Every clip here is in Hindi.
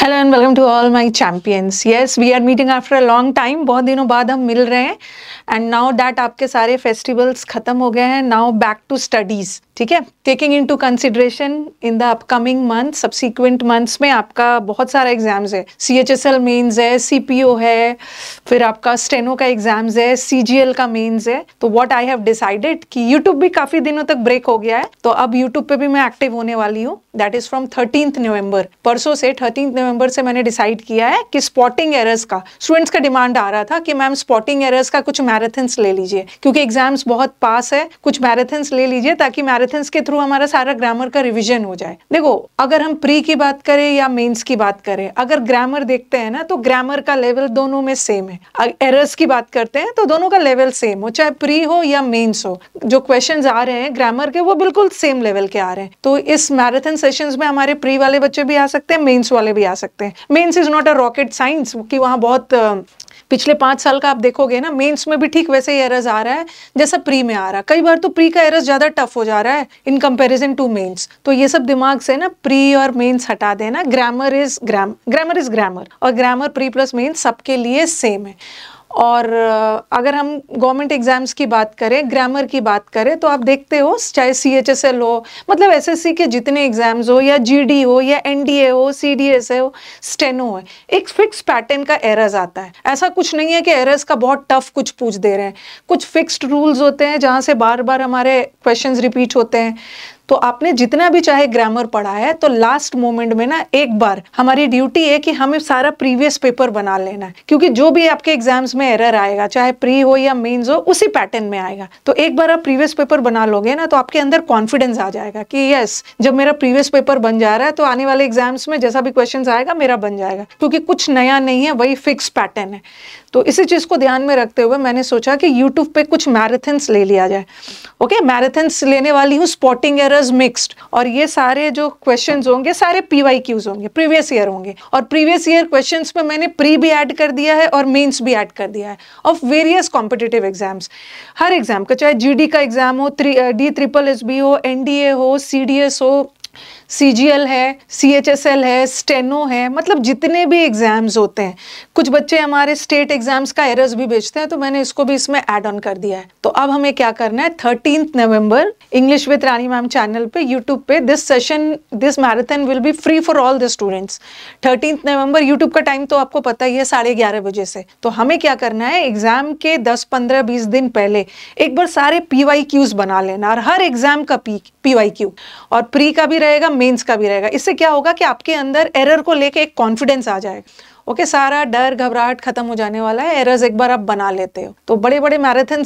hello and welcome to all my champions yes we are meeting after a long time बहुत दिनों बाद हम मिल रहे हैं एंड नाउ दैट आपके सारे फेस्टिवल्स ख़त्म हो गए हैं नाउ बैक टू स्टडीज़ ठीक है taking into consideration in the upcoming month subsequent months में आपका बहुत सारा एग्जाम्स है C H S L mains है सी पी ओ है फिर आपका स्टेनो का एग्जाम्स है सी जी एल का मेन्स है तो वॉट आई हैव डिसाइडेड कि यूट्यूब भी काफ़ी दिनों तक ब्रेक हो गया है तो अब यूट्यूब पे भी मैं एक्टिव होने वाली हूँ that is from thirteenth November परसों से थर्टींथ नवंबर से मैंने डिसाइड किया है कि स्पॉटिंग एरर्स का स्टूडेंट्स का डिमांड आ रहा था कि मैम स्पॉटिंग एरर्स का कुछ मैराथन्स ले लीजिए क्योंकि एग्जाम्स बहुत पास है कुछ मैराथन्स ले लीजिए ताकि मैराथन मैराथन्स के थ्रू हमारा सारा ग्रामर का रिविजन हो जाए देखो अगर हम प्री की बात करें या मेन्स की बात करें अगर ग्रामर देखते हैं ना तो ग्रामर का लेवल दोनों में सेम है एरर्स की बात करते हैं तो दोनों का लेवल सेम हो चाहे प्री हो या मेन्स हो जो क्वेश्चन आ रहे हैं ग्रामर के वो बिल्कुल सेम लेवल के आ रहे हैं तो इस मैराथन सेशन में हमारे प्री वाले बच्चे भी आ सकते हैं मेन्स वाले भी आ सकते हैं mains is not a rocket science कि वहाँ बहुत पिछले पाँच साल का आप देखोगे ना मेंस में भी ठीक वैसे ही एरर्स आ रहा है जैसा प्री में आ रहा है कई बार तो प्री का एरर्स ज़्यादा टफ हो जा रहा है इन कंपेरिजन टू मेन्स तो ये सब दिमाग से ना प्री और मेन्स हटा देना grammar is gram grammar is grammar और ग्रामर प्री प्लस मेन्स सबके लिए सेम है और अगर हम गवर्नमेंट एग्ज़ाम्स की बात करें ग्रामर की बात करें तो आप देखते हो चाहे सी एच एस एल हो मतलब एस एस सी के जितने एग्ज़ाम्स हो या जी डी हो या एन डी ए हो सी डी एस ए हो स्टेनो e हो एक फिक्स पैटर्न का एरर्स आता है ऐसा कुछ नहीं है कि एरर्स का बहुत टफ कुछ पूछ दे रहे हैं कुछ फिक्स्ड रूल्स होते हैं जहाँ से बार बार हमारे क्वेश्चन रिपीट होते हैं तो आपने जितना भी चाहे ग्रामर पढ़ा है तो लास्ट मोमेंट में ना एक बार हमारी ड्यूटी है कि हमें सारा प्रीवियस पेपर बना लेना है क्योंकि जो भी आपके एग्जाम्स में एरर आएगा चाहे प्री हो या मेन्स हो उसी पैटर्न में आएगा तो एक बार आप प्रीवियस पेपर बना लोगे ना तो आपके अंदर कॉन्फिडेंस आ जाएगा कि यस जब मेरा प्रीवियस पेपर बन जा रहा है तो आने वाले एग्जाम्स में जैसा भी क्वेश्चन आएगा मेरा बन जाएगा क्योंकि कुछ नया नहीं है वही फिक्स पैटर्न है तो इसी चीज़ को ध्यान में रखते हुए मैंने सोचा कि यूट्यूब पे कुछ मैराथन्स ले लिया जाए ओके मैराथन्स लेने वाली हूँ स्पॉटिंग एरर ईयर्स मिक्स्ड और ये सारे जो क्वेश्चंस होंगे सारे पी वाई क्यूज होंगे प्रीवियस ईयर होंगे और प्रीवियस ईयर क्वेश्चंस में मैंने प्री भी ऐड कर दिया है और मेंस भी ऐड कर दिया है ऑफ वेरियस कॉम्पिटेटिव एग्जाम्स हर एग्जाम का चाहे डी का एग्जाम हो डी ट्रिपल एस बी हो एनडीए हो एस हो सी है सी है स्टेनो है मतलब जितने भी एग्ज़ाम्स होते हैं कुछ बच्चे हमारे स्टेट एग्ज़ाम्स का एरर्स भी बेचते हैं तो मैंने इसको भी इसमें ऐड ऑन कर दिया है तो अब हमें क्या करना है thirteen November English with Rani ma'am channel पे यूट्यूब पे this session this marathon will be free for all the students thirteen November YouTube का टाइम तो आपको पता ही है साढ़े ग्यारह बजे से तो हमें क्या करना है एग्जाम के दस पंद्रह बीस दिन पहले एक बार सारे पी वाई क्यूज बना लेना और हर एग्जाम का पी पी वाई क्यू और प्री का भी रहेगा मेंस का भी रहेगा इससे क्या होगा कि आपके अंदर एरर को लेके एक कॉन्फिडेंस आ जाएगा ओके okay, सारा डर घबराहट खत्म हो जाने वाला है एरर्स एक बार आप बना लेते हो तो बड़े बड़े मैराथन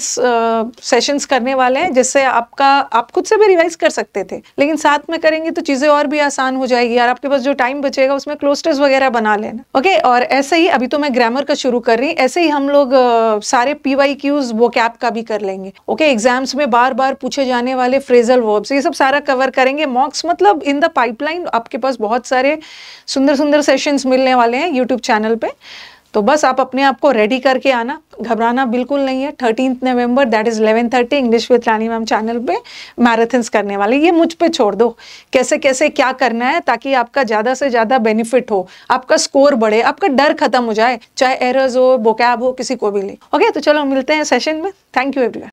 सेशंस करने वाले हैं जिससे आपका आप खुद से भी रिवाइज कर सकते थे लेकिन साथ में करेंगे तो चीज़ें और भी आसान हो जाएगी यार आपके पास जो टाइम बचेगा उसमें क्लोस्टर्स वगैरह बना लेना ओके okay, और ऐसे ही अभी तो मैं ग्रामर का शुरू कर रही ऐसे ही हम लोग सारे पी वाई क्यूज वो कैप का भी कर लेंगे ओके okay, एग्जाम्स में बार बार पूछे जाने वाले फ्रेजल वर्ब्स ये सब सारा कवर करेंगे मॉक्स मतलब इन द पाइपलाइन आपके पास बहुत सारे सुंदर सुंदर सेशंस मिलने वाले हैं यूट्यूब चैनल पे तो बस आप अपने आप को रेडी करके आना घबराना बिल्कुल नहीं है thirteen November that is eleven thirty English with Rani ma'am channel पे मैराथन्स करने वाले ये मुझ पे छोड़ दो कैसे कैसे क्या करना है ताकि आपका ज़्यादा से ज़्यादा बेनिफिट हो आपका स्कोर बढ़े आपका डर खत्म हो जाए चाहे एरर्स हो बोकैब हो किसी को भी ले ओके तो चलो मिलते हैं सेशन में थैंक यू एवरी